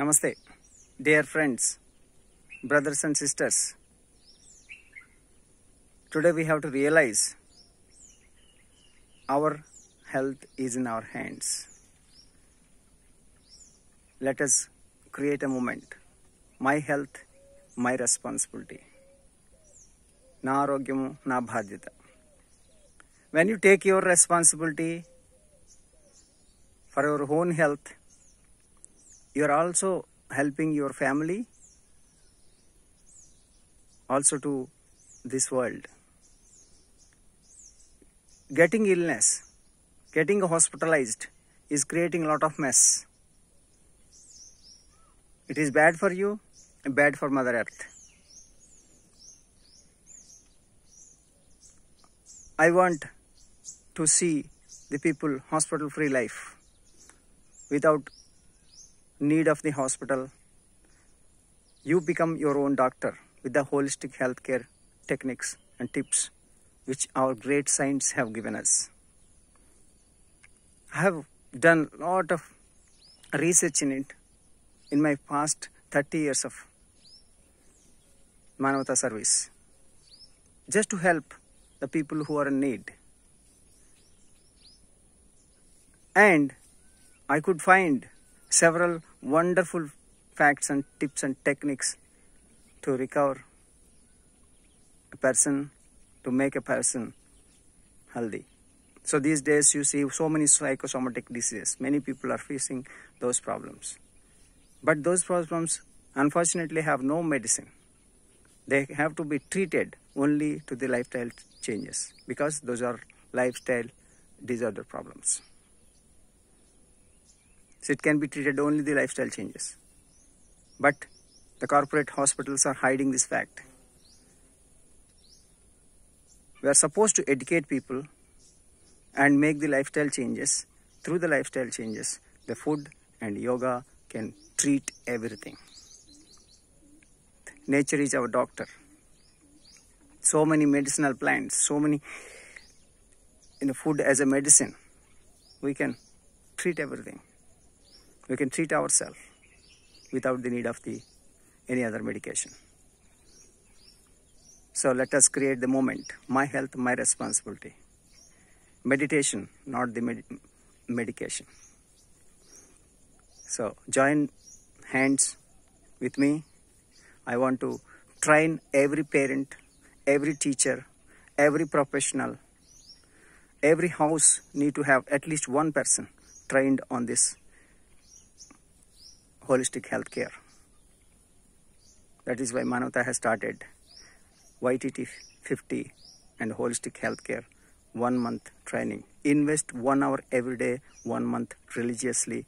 Namaste, dear friends, brothers and sisters. Today we have to realize our health is in our hands. Let us create a movement. My health, my responsibility. నా ఆరోగ్యము నా బాధ్యత when you take your responsibility for your you are also helping your family also to this world. Getting illness, getting hospitalized is creating a lot of mess. It is bad for you, bad for Mother Earth. I want to see the people hospital free life without need of the hospital, you become your own doctor with the holistic healthcare techniques and tips which our great saints have given us. I have done a lot of research in it in my past 30 years of Manavata service just to help the people who are in need. And I could find several wonderful facts and tips and techniques to recover a person, to make a person healthy. So these days you see so many psychosomatic diseases. Many people are facing those problems. But those problems unfortunately have no medicine. They have to be treated only to the lifestyle changes because those are lifestyle disorder problems. So it can be treated only the lifestyle changes. But the corporate hospitals are hiding this fact. We are supposed to educate people and make the lifestyle changes. Through the lifestyle changes, the food and yoga can treat everything. Nature is our doctor. So many medicinal plants, so many you know, food as a medicine. We can treat everything we can treat ourselves without the need of the any other medication. So let us create the moment, my health, my responsibility. Meditation, not the med medication. So join hands with me. I want to train every parent, every teacher, every professional, every house need to have at least one person trained on this holistic healthcare. That is why Manavta has started YTT 50 and holistic healthcare one month training. Invest one hour every day, one month religiously,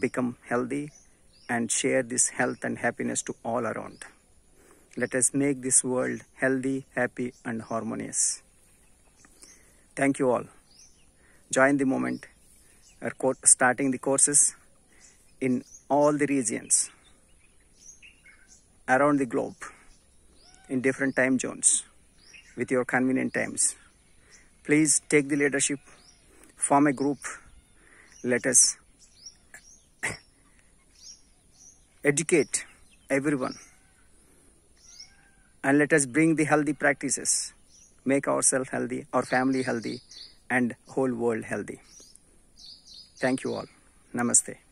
become healthy and share this health and happiness to all around. Let us make this world healthy, happy and harmonious. Thank you all. Join the moment. Er, starting the courses in all the regions around the globe in different time zones with your convenient times. Please take the leadership, form a group, let us educate everyone and let us bring the healthy practices, make ourselves healthy, our family healthy and whole world healthy. Thank you all. Namaste.